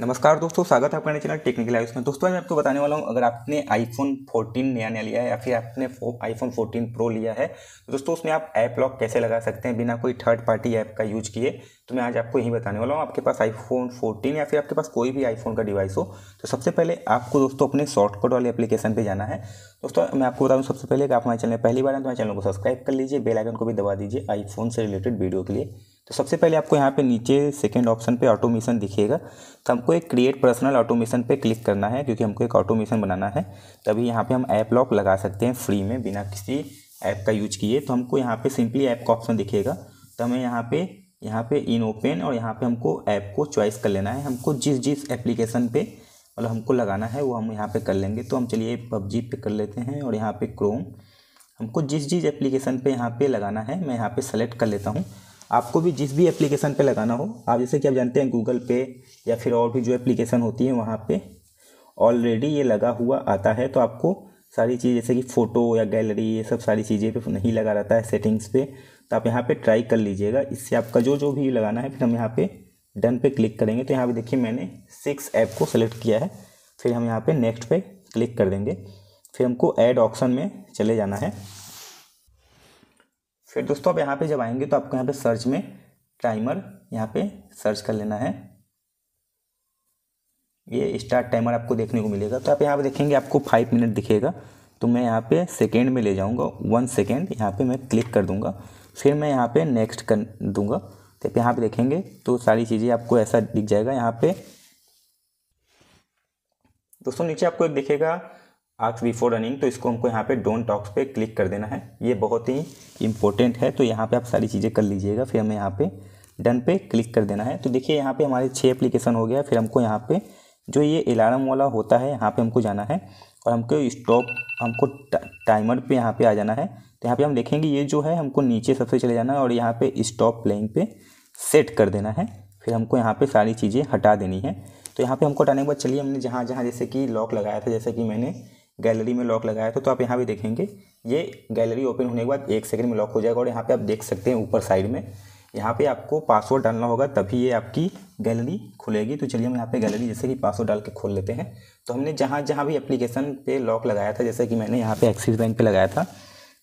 नमस्कार दोस्तों स्वागत है आपका चैनल टेक्निकल लाइफ में दोस्तों मैं आपको बताने वाला हूँ अगर आपने आईफोन 14 नया नया लिया है या फिर आपने आईफोन 14 प्रो लिया है तो दोस्तों उसमें आप ऐप लॉक कैसे लगा सकते हैं बिना कोई थर्ड पार्टी ऐप का यूज किए तो मैं आज आपको यही बताने वाला हूँ आपके पास आईफोन फोर्टीन या फिर आपके पास कोई भी आईफोन का डिवाइस हो तो सबसे पहले आपको दोस्तों अपने शॉर्टकट वाले एप्लीकेशन पर जाना है दोस्तों मैं आपको बता दूँ सबसे पहले आप हमारे चैनल पहली बार है तो हमारे चैनल को सब्सक्राइब कर लीजिए बेलाइकन को भी दबा दीजिए आईफोन से रिलेटेड वीडियो के लिए तो सबसे पहले आपको यहाँ पे नीचे सेकेंड ऑप्शन पे ऑटोमेशन दिखेगा तो हमको एक क्रिएट पर्सनल ऑटोमेशन पे क्लिक करना है क्योंकि हमको एक ऑटोमेशन बनाना है तभी यहाँ पे हम ऐप लॉक लगा सकते हैं फ्री में बिना किसी ऐप का यूज किए तो हमको यहाँ पे सिंपली ऐप का ऑप्शन दिखेगा तो हमें यहाँ पे यहाँ पे इन ओपन और यहाँ पे हमको ऐप को चॉइस कर लेना है हमको जिस जिस एप्लीकेशन पे मतलब हमको लगाना है वो हम यहाँ पे कर लेंगे तो हम चलिए पबजी पे कर लेते हैं और यहाँ पे क्रोम हमको जिस जिस एप्लीकेशन पे यहाँ पे लगाना है मैं यहाँ पे सेलेक्ट कर लेता हूँ आपको भी जिस भी एप्लीकेशन पे लगाना हो आप जैसे कि आप जानते हैं गूगल पे या फिर और भी जो एप्लीकेशन होती है वहाँ पे ऑलरेडी ये लगा हुआ आता है तो आपको सारी चीज़ जैसे कि फ़ोटो या गैलरी ये सब सारी चीज़ें पे नहीं लगा रहता है सेटिंग्स पे तो आप यहाँ पे ट्राई कर लीजिएगा इससे आपका जो जो भी लगाना है फिर हम यहाँ पे डन पे क्लिक करेंगे तो यहाँ पे देखिए मैंने सिक्स ऐप को सेलेक्ट किया है फिर हम यहाँ पे नेक्स्ट पे क्लिक कर देंगे फिर हमको ऐड ऑप्शन में चले जाना है फिर दोस्तों आप यहाँ पे जब आएंगे तो आपको यहाँ पे सर्च में टाइमर यहाँ पे सर्च कर लेना है ये स्टार्ट टाइमर आपको देखने को मिलेगा तो आप यहाँ पे देखेंगे आपको फाइव मिनट दिखेगा तो मैं यहाँ पे सेकेंड में ले जाऊँगा वन सेकेंड यहाँ पे मैं क्लिक कर दूँगा फिर मैं यहाँ पे नेक्स्ट कर दूँगा तो आप यहाँ पर देखेंगे तो सारी चीज़ें आपको ऐसा दिख जाएगा यहाँ पर दोस्तों नीचे आपको एक दिखेगा आक्स बिफोर रनिंग तो इसको हमको यहाँ पे डोंट टॉक्स पे क्लिक कर देना है ये बहुत ही इंपॉर्टेंट है तो यहाँ पे आप सारी चीज़ें कर लीजिएगा फिर हमें यहाँ पे डन पे क्लिक कर देना है तो देखिए यहाँ पे हमारे छः एप्लीकेशन हो गया फिर हमको यहाँ पे जो ये अलार्म वाला होता है यहाँ पे हमको जाना है और हमको स्टॉप हमको टाइमर पर यहाँ पर आ जाना है तो यहाँ पर हम देखेंगे ये जो है हमको नीचे सबसे चले जाना है और यहाँ पर स्टॉप प्लेइंग पे सेट कर देना है फिर हमको यहाँ पर सारी चीज़ें हटा देनी है तो यहाँ पर हमको हटाने के बाद चलिए हमने जहाँ जहाँ जैसे कि लॉक लगाया था जैसे कि मैंने गैलरी में लॉक लगाया था तो आप यहाँ भी देखेंगे ये गैलरी ओपन होने के बाद एक सेकंड में लॉक हो जाएगा और यहाँ पे आप देख सकते हैं ऊपर साइड में यहाँ पे आपको पासवर्ड डालना होगा तभी ये आपकी गैलरी खुलेगी तो चलिए हम यहाँ पे गैलरी जैसे कि पासवर्ड डाल के खोल लेते हैं तो हमने जहाँ जहाँ भी एप्लीकेशन पे लॉक लगाया था जैसे कि मैंने यहाँ पे एक्सिस बैंक पे लगाया था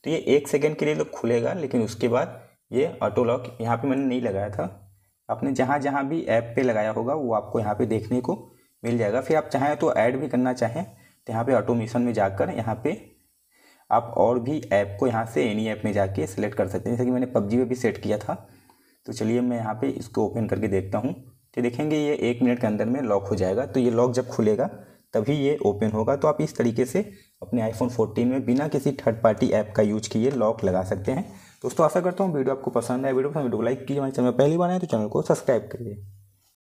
तो ये एक सेकेंड के लिए तो खुलेगा लेकिन उसके बाद ये ऑटो लॉक यहाँ पर मैंने नहीं लगाया था आपने जहाँ जहाँ भी ऐप पर लगाया होगा वो आपको यहाँ पर देखने को मिल जाएगा फिर आप चाहें तो ऐड भी करना चाहें तो यहाँ पे ऑटोमेशन में जाकर यहाँ पे आप और भी ऐप को यहाँ से एनी ऐप में जाके सेलेक्ट कर सकते हैं जैसे कि मैंने पबजी में भी सेट किया था तो चलिए मैं यहाँ पे इसको ओपन करके देखता हूँ तो देखेंगे ये एक मिनट के अंदर में लॉक हो जाएगा तो ये लॉक जब खुलेगा तभी ये ओपन होगा तो आप इस तरीके से अपने आईफोन 14 में बिना किसी थर्ड पार्टी ऐप का यूज किए लॉक लगा सकते हैं दोस्तों आशा करता हूँ वीडियो आपको पसंद है वीडियो पसंद वीडियो को लाइक कीजिए हमारे चैनल पहली बार आए तो चैनल को सब्सक्राइब करिए